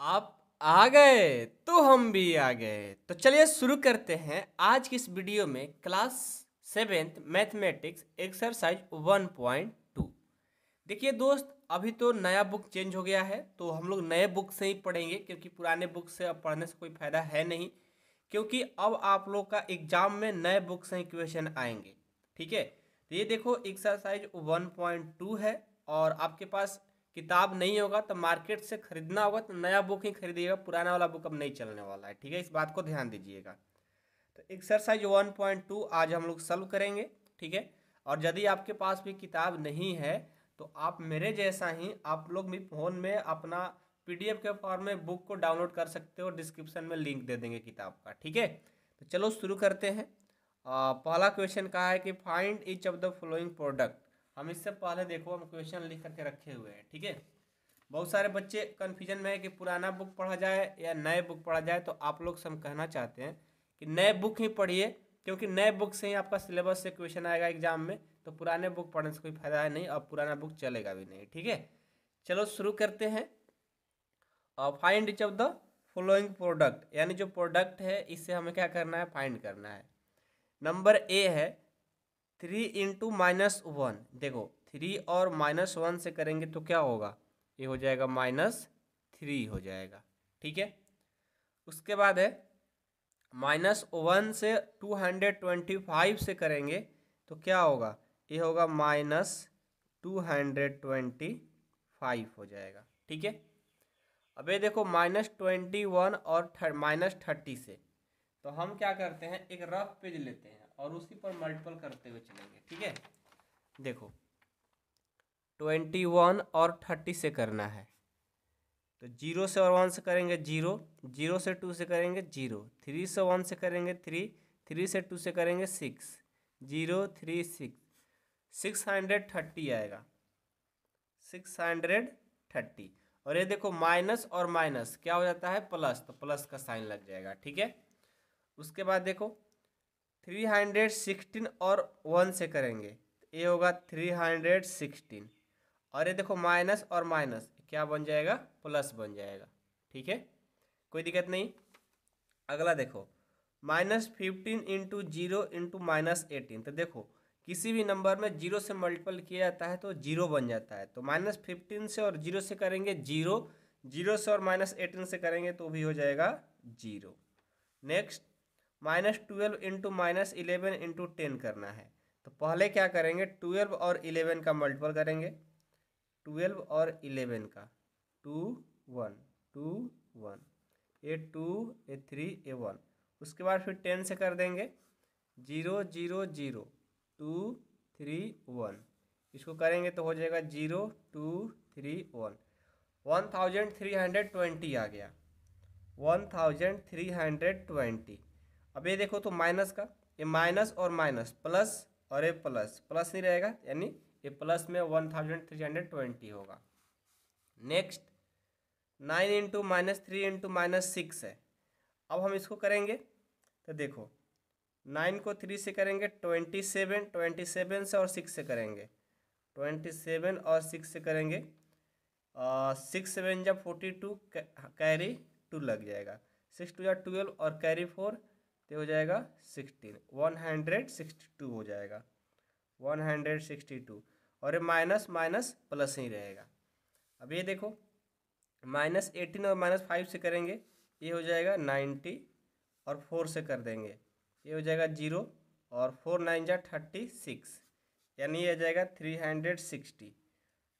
आप आ गए तो हम भी आ गए तो चलिए शुरू करते हैं आज की इस वीडियो में class seventh mathematics exercise one point two देखिए दोस्त अभी तो नया बुक चेंज हो गया है तो हम लोग नए बुक से ही पढ़ेंगे क्योंकि पुराने बुक से अब पढ़ने से कोई फ़ायदा है नहीं क्योंकि अब आप लोग का एग्जाम में नए बुक से ही क्वेश्चन आएंगे ठीक है तो ये देखो एक्सरसाइज वन पॉइंट टू है और आपके पास किताब नहीं होगा तो मार्केट से खरीदना होगा तो नया बुक ही खरीदिएगा पुराना वाला बुक अब नहीं चलने वाला है ठीक है इस बात को ध्यान दीजिएगा तो एक्सरसाइज वन पॉइंट टू आज हम लोग सल्व करेंगे ठीक है और यदि आपके पास भी किताब नहीं है तो आप मेरे जैसा ही आप लोग भी फ़ोन में अपना पी के फॉर्म में बुक को डाउनलोड कर सकते हो डिस्क्रिप्शन में लिंक दे देंगे किताब का ठीक है तो चलो शुरू करते हैं पहला क्वेश्चन कहा है कि find each of the following product हम इससे पहले देखो हम क्वेश्चन लिख करके रखे हुए हैं ठीक है बहुत सारे बच्चे कन्फ्यूजन में है कि पुराना बुक पढ़ा जाए या नए बुक पढ़ा जाए तो आप लोग से हम कहना चाहते हैं कि नए बुक ही पढ़िए क्योंकि नए बुक से ही आपका सिलेबस से क्वेश्चन आएगा एग्जाम में तो पुराने बुक पढ़ने से कोई फायदा है नहीं और पुराना बुक चलेगा भी नहीं ठीक है चलो शुरू करते हैं और find each of the following product यानी जो प्रोडक्ट है इससे हमें क्या करना है फाइंड करना है नंबर ए है थ्री इंटू माइनस वन देखो थ्री और माइनस वन से करेंगे तो क्या होगा ये हो जाएगा माइनस थ्री हो जाएगा ठीक है उसके बाद है माइनस वन से टू हंड्रेड ट्वेंटी फाइव से करेंगे तो क्या होगा ये होगा minus two hundred twenty five हो जाएगा ठीक है अब ये देखो माइनस ट्वेंटी वन और माइनस थर्टी से तो हम क्या करते हैं एक रफ पेज लेते हैं और उसी पर मल्टीपल करते हुए चलेंगे ठीक है देखो ट्वेंटी वन और थर्टी से करना है तो जीरो से और वन से करेंगे जीरो जीरो से टू से करेंगे जीरो थ्री से वन से करेंगे थ्री थ्री से टू से करेंगे six zero three six six hundred thirty आएगा सिक्स हंड्रेड थर्टी और ये देखो माइनस और माइनस क्या हो जाता है प्लस तो प्लस का साइन लग जाएगा ठीक है उसके बाद देखो थ्री हंड्रेड सिक्सटीन और वन से करेंगे तो ये होगा थ्री हंड्रेड सिक्सटीन और ये देखो माइनस और माइनस क्या बन जाएगा प्लस बन जाएगा ठीक है कोई दिक्कत नहीं अगला देखो minus fifteen into zero into minus eighteen तो देखो किसी भी नंबर में जीरो से मल्टीपल किया जाता है तो जीरो बन जाता है तो माइनस फिफ्टीन से और जीरो से करेंगे जीरो जीरो से और माइनस एटीन से करेंगे तो भी हो जाएगा zero next minus twelve into minus eleven into ten करना है तो पहले क्या करेंगे ट्वेल्व और इलेवन का मल्टीपल करेंगे ट्वेल्व और इलेवन का टू वन टू वन ए टू ए थ्री ए वन उसके बाद फिर टेन से कर देंगे zero zero zero two three one इसको करेंगे तो हो जाएगा zero two three one one thousand three hundred twenty आ गया one thousand three hundred twenty अब ये देखो तो माइनस का ये माइनस और माइनस प्लस और ये प्लस प्लस नहीं रहेगा यानी ये प्लस में one thousand three hundred twenty होगा next nine into minus three into minus six है अब हम इसको करेंगे तो देखो नाइन को थ्री से करेंगे ट्वेंटी सेवन ट्वेंटी सेवन से और सिक्स से करेंगे ट्वेंटी सेवन और सिक्स से करेंगे सिक्स सेवन जब फोर्टी टू कैरी टू लग जाएगा सिक्स टू या ट्वेल्व और कैरी फोर तो हो जाएगा sixteen one hundred sixty two हो जाएगा वन हंड्रेड सिक्सटी टू और ये माइनस माइनस प्लस ही रहेगा अब ये देखो माइनस एटीन और माइनस फाइव से करेंगे ये हो जाएगा नाइन्टी और फोर से कर देंगे ये हो जाएगा जीरो और फोर नाइन जा थर्टी सिक्स यानी ये आ जाएगा थ्री हंड्रेड सिक्सटी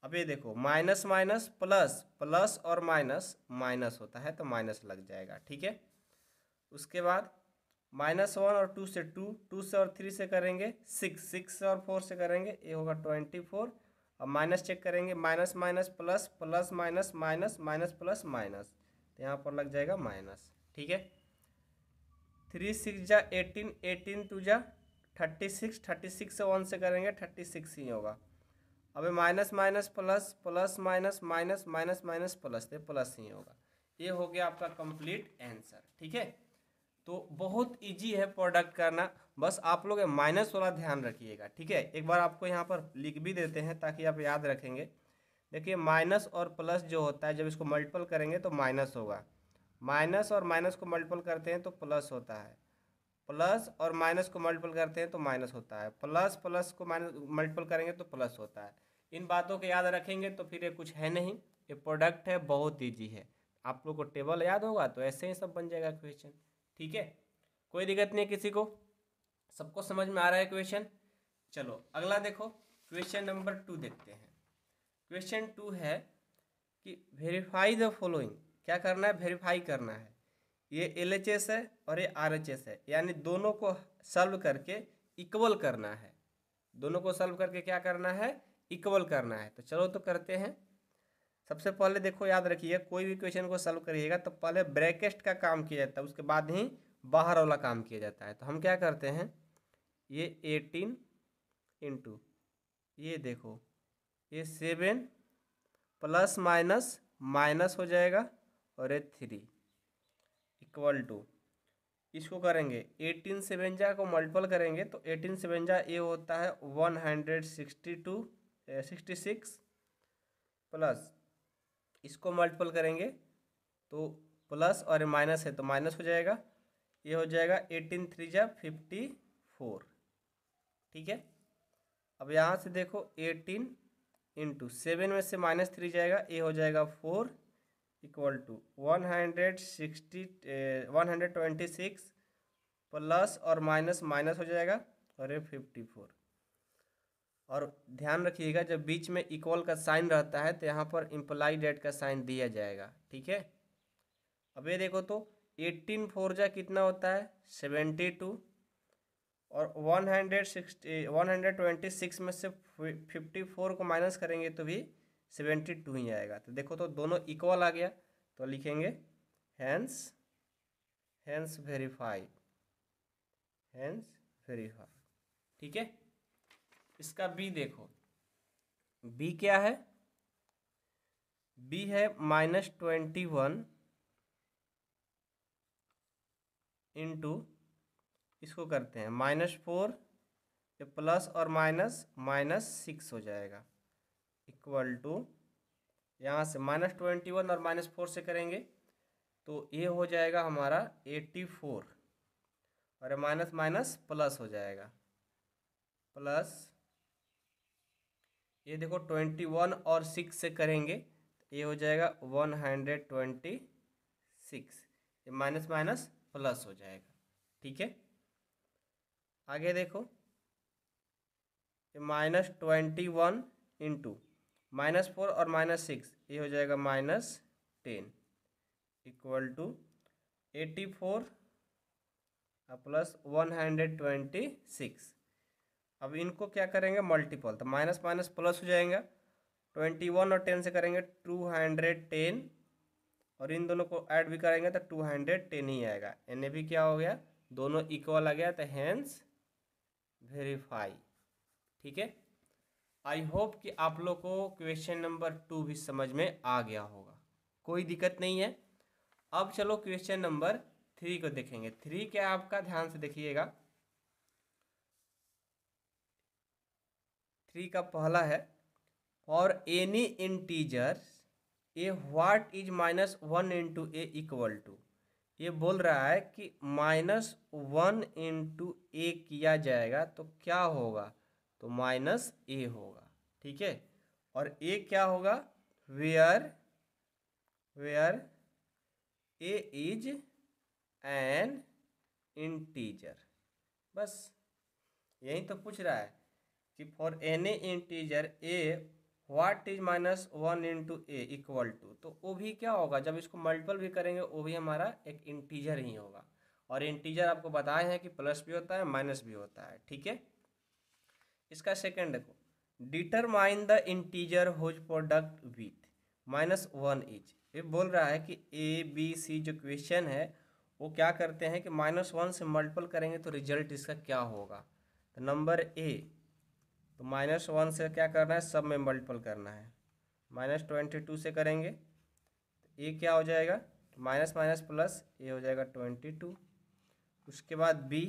अब ये देखो माइनस माइनस प्लस प्लस और माइनस माइनस होता है तो माइनस लग जाएगा ठीक है उसके बाद माइनस वन और टू से टू टू से और थ्री से करेंगे सिक्स सिक्स से और फोर से करेंगे ये होगा ट्वेंटी फोर और माइनस चेक करेंगे minus minus plus plus minus minus minus plus minus तो यहाँ पर लग जाएगा माइनस ठीक है थ्री सिक्स जा एटीन एटीन टू जा थर्टी सिक्स थर्टी सिक्स से वन से करेंगे थर्टी सिक्स ही होगा अबे minus minus plus plus minus minus minus minus plus ये प्लस ही होगा ये हो गया आपका कंप्लीट आंसर ठीक है तो बहुत इजी है प्रोडक्ट करना बस आप लोग माइनस वाला ध्यान रखिएगा ठीक है एक बार आपको यहाँ पर लिख भी देते हैं ताकि आप याद रखेंगे देखिए माइनस और प्लस जो होता है जब इसको मल्टीपल करेंगे तो माइनस होगा माइनस और माइनस को मल्टीपल करते हैं तो प्लस होता है प्लस और माइनस को मल्टीपल करते हैं तो माइनस होता है प्लस प्लस को माइनस मल्टीपल करेंगे तो प्लस होता है इन बातों को याद रखेंगे तो फिर ये कुछ है नहीं ये प्रोडक्ट है बहुत ईजी है आप लोग को टेबल याद होगा तो ऐसे ही सब बन जाएगा क्वेश्चन ठीक है कोई दिक्कत नहीं है किसी को सबको समझ में आ रहा है क्वेश्चन चलो अगला देखो क्वेश्चन नंबर टू देखते हैं क्वेश्चन टू है कि वेरीफाई द फॉलोइंग क्या करना है वेरीफाई करना है ये एल एच एस है और ये आर एच एस है यानी दोनों को सॉल्व करके इक्वल करना है दोनों को सॉल्व करके क्या करना है इक्वल करना है तो चलो तो करते हैं सबसे पहले देखो याद रखिए कोई भी क्वेश्चन को सॉल्व करिएगा तो पहले ब्रैकेस्ट का काम किया जाता है उसके बाद ही बाहर वाला काम किया जाता है तो हम क्या करते हैं ये एटीन इंटू ये देखो ये सेवन प्लस माइनस माइनस हो जाएगा और ये थ्री इक्वल टू इसको करेंगे एटीन सेवेंजा को मल्टीपल करेंगे तो एटीन सेवेंजा ये होता है one hundred sixty two sixty six plus इसको मल्टीपल करेंगे तो प्लस और माइनस है तो माइनस हो जाएगा ये हो जाएगा एटीन थ्री जा फिफ्टी फोर ठीक है अब यहाँ से देखो एटीन इंटू सेवन में से माइनस थ्री जाएगा ये हो जाएगा four equal to one hundred sixty one hundred twenty six plus और माइनस माइनस हो जाएगा और ये फिफ्टी फोर और ध्यान रखिएगा जब बीच में इक्वल का साइन रहता है तो यहाँ पर इम्प्लाई डेट का साइन दिया जाएगा ठीक है अब ये देखो तो एट्टीन फोर जा कितना होता है सेवेंटी टू और one hundred sixty one hundred twenty six में से फिफ्टी फोर को माइनस करेंगे तो भी सेवेंटी टू ही आएगा तो देखो तो दोनों इक्वल आ गया तो लिखेंगे hence hence verified hence verified ठीक है इसका बी देखो बी क्या है बी है माइनस ट्वेंटी वन इंटू इसको करते हैं माइनस फोर प्लस और माइनस माइनस सिक्स हो जाएगा इक्वल टू यहाँ से माइनस ट्वेंटी वन और माइनस फोर से करेंगे तो ये हो जाएगा हमारा एट्टी फोर और माइनस माइनस प्लस हो जाएगा प्लस ये देखो ट्वेंटी वन और सिक्स से करेंगे ये हो जाएगा वन हंड्रेड ट्वेंटी सिक्स ये माइनस माइनस प्लस हो जाएगा ठीक है आगे देखो ये minus twenty one into minus four और माइनस सिक्स ये हो जाएगा minus ten equal to eighty four plus one hundred twenty six अब इनको क्या करेंगे मल्टीपल तो माइनस माइनस प्लस हो जाएगा ट्वेंटी वन और टेन से करेंगे टू हंड्रेड टेन और इन दोनों को ऐड भी करेंगे तो टू हंड्रेड टेन ही आएगा एन ए भी क्या हो गया दोनों इक्वल आ गया तो हैंस वेरीफाई ठीक है आई होप कि आप लोग को क्वेश्चन नंबर टू भी समझ में आ गया होगा कोई दिक्कत नहीं है अब चलो क्वेश्चन नंबर थ्री को देखेंगे थ्री क्या आपका ध्यान से देखिएगा थ्री का पहला है for any integer a what is minus one into a equal to ये बोल रहा है कि माइनस वन इंटू ए किया जाएगा तो क्या होगा तो माइनस ए होगा ठीक है और ए क्या होगा where where a is an integer बस यही तो पूछ रहा है कि for any integer a what is minus one into a equal to तो वो भी क्या होगा जब इसको मल्टीपल भी करेंगे वो भी हमारा एक इंटीजर ही होगा और इंटीजर आपको बताए हैं कि प्लस भी होता है माइनस भी होता है ठीक है इसका सेकेंड देखो determine the integer whose product with minus one is ये बोल रहा है कि ए बी सी जो क्वेश्चन है वो क्या करते हैं कि माइनस वन से मल्टीपल करेंगे तो रिजल्ट इसका क्या होगा तो नंबर ए तो माइनस वन से क्या करना है सब में मल्टीपल करना है माइनस ट्वेंटी टू से करेंगे तो ए क्या हो जाएगा माइनस माइनस प्लस ए हो जाएगा ट्वेंटी टू उसके बाद बी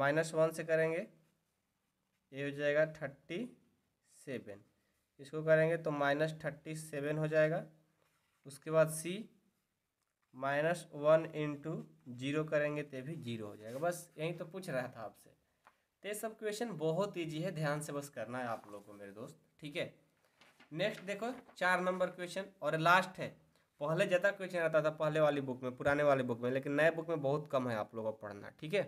माइनस वन से करेंगे ए हो जाएगा थर्टी सेवन इसको करेंगे तो माइनस थर्टी सेवन हो जाएगा उसके बाद c minus one into zero करेंगे तो भी जीरो हो जाएगा बस यही तो पूछ रहा था आपसे तो ये सब क्वेश्चन बहुत ईजी है ध्यान से बस करना है आप लोग को मेरे दोस्त ठीक है नेक्स्ट देखो चार नंबर क्वेश्चन और लास्ट है पहले ज़्यादा क्वेश्चन आता था पहले वाली बुक में पुराने वाली बुक में लेकिन नए बुक में बहुत कम है आप लोगों को पढ़ना ठीक है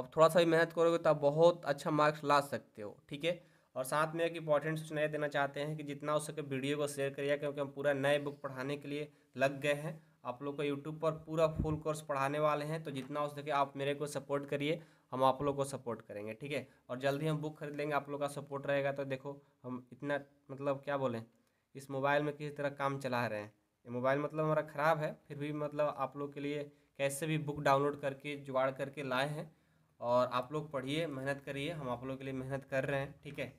अब थोड़ा सा भी मेहनत करोगे तो आप बहुत अच्छा मार्क्स ला सकते हो ठीक है और साथ में एक इंपॉर्टेंट सूचना देना चाहते हैं कि जितना हो सके वीडियो को शेयर करिए क्योंकि हम पूरा नए बुक पढ़ाने के लिए लग गए हैं आप लोग को यूट्यूब पर पूरा फुल कोर्स पढ़ाने वाले हैं तो जितना हो सके आप मेरे को सपोर्ट करिए हम आप लोग को सपोर्ट करेंगे ठीक है और जल्दी हम बुक खरीद लेंगे आप लोग का सपोर्ट रहेगा तो देखो हम इतना मतलब क्या बोलें इस मोबाइल में किसी तरह काम चला रहे हैं ये मोबाइल मतलब हमारा ख़राब है फिर भी मतलब आप लोग के लिए कैसे भी बुक डाउनलोड करके जुगाड़ करके लाए हैं और आप लोग पढ़िए मेहनत करिए हम आप लोग के लिए मेहनत कर रहे हैं ठीक है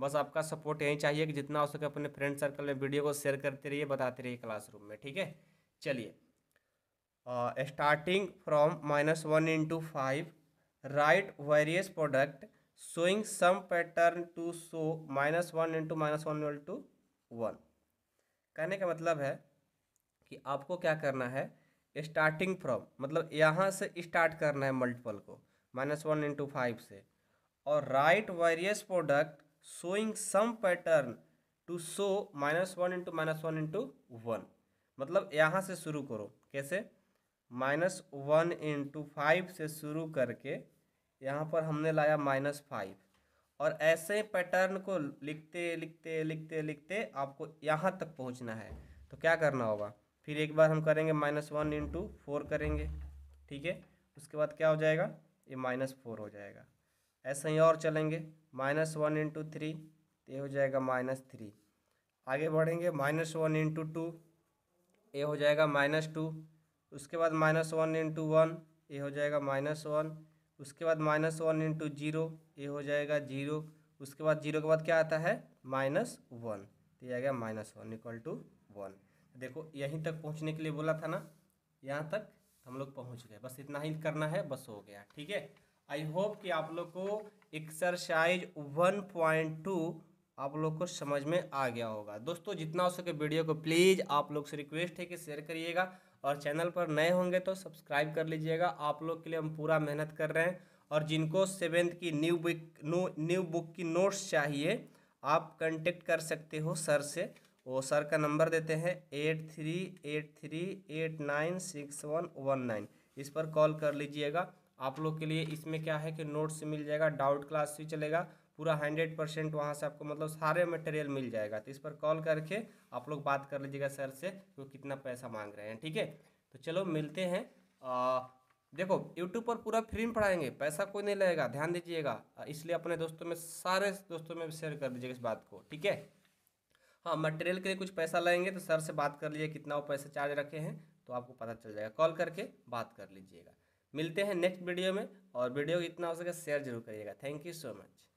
बस आपका सपोर्ट यही चाहिए कि जितना हो सके अपने फ्रेंड सर्कल में वीडियो को शेयर करते रहिए बताते रहिए क्लासरूम में ठीक है चलिए starting from minus one into five right various product showing some pattern to show minus one into minus one one to one कहने का मतलब है कि आपको क्या करना है स्टार्टिंग फ्रॉम मतलब यहाँ से स्टार्ट करना है मल्टीपल को माइनस वन इंटू फाइव से और right various product showing some pattern to show minus one into minus one into one मतलब यहाँ से शुरू करो कैसे माइनस वन इंटू फाइव से शुरू करके यहाँ पर हमने लाया माइनस फाइव और ऐसे पैटर्न को लिखते लिखते लिखते लिखते आपको यहाँ तक पहुँचना है तो क्या करना होगा फिर एक बार हम करेंगे माइनस वन इंटू फोर करेंगे ठीक है उसके बाद क्या हो जाएगा ये माइनस फोर हो जाएगा ऐसे ही और चलेंगे माइनस वन इंटू थ्री तो ये हो जाएगा माइनस थ्री आगे बढ़ेंगे माइनस वन इंटू टू ये हो जाएगा माइनस टू उसके बाद माइनस वन इंटू वन ये हो जाएगा माइनस वन उसके बाद माइनस वन इंटू जीरो ये हो जाएगा जीरो उसके बाद जीरो के बाद क्या आता है माइनस वन तो ये आ गया minus one equal to one देखो यहीं तक पहुंचने के लिए बोला था ना यहाँ तक हम लोग पहुँच गए बस इतना ही करना है बस हो गया ठीक है आई होप कि आप लोग को एक्सरसाइज वन पॉइंट टू आप लोग को समझ में आ गया होगा दोस्तों जितना हो सके वीडियो को प्लीज़ आप लोग से रिक्वेस्ट है कि शेयर करिएगा और चैनल पर नए होंगे तो सब्सक्राइब कर लीजिएगा आप लोग के लिए हम पूरा मेहनत कर रहे हैं और जिनको सेवेंथ की न्यू बुक न्यू बुक की नोट्स चाहिए आप कंटेक्ट कर सकते हो सर से वो सर का नंबर देते हैं eight three eight three eight nine six one one nine इस पर कॉल कर लीजिएगा आप लोग के लिए इसमें क्या है कि नोट्स मिल जाएगा डाउट क्लास भी चलेगा पूरा हंड्रेड परसेंट वहाँ से आपको मतलब सारे मटेरियल मिल जाएगा तो इस पर कॉल करके आप लोग बात कर लीजिएगा सर से कि वो कितना पैसा मांग रहे हैं ठीक है तो चलो मिलते हैं आ, देखो यूट्यूब पर पूरा फ्री में पढ़ाएंगे पैसा कोई नहीं लगेगा ध्यान दीजिएगा इसलिए अपने दोस्तों में सारे दोस्तों में शेयर कर दीजिएगा इस बात को ठीक है हाँ मटेरियल के लिए कुछ पैसा लगेंगे तो सर से बात कर लीजिए कितना वो पैसा चार्ज रखे हैं तो आपको पता चल जाएगा कॉल करके बात कर लीजिएगा मिलते हैं नेक्स्ट वीडियो में और वीडियो इतना हो सके शेयर जरूर करिएगा थैंक यू सो मच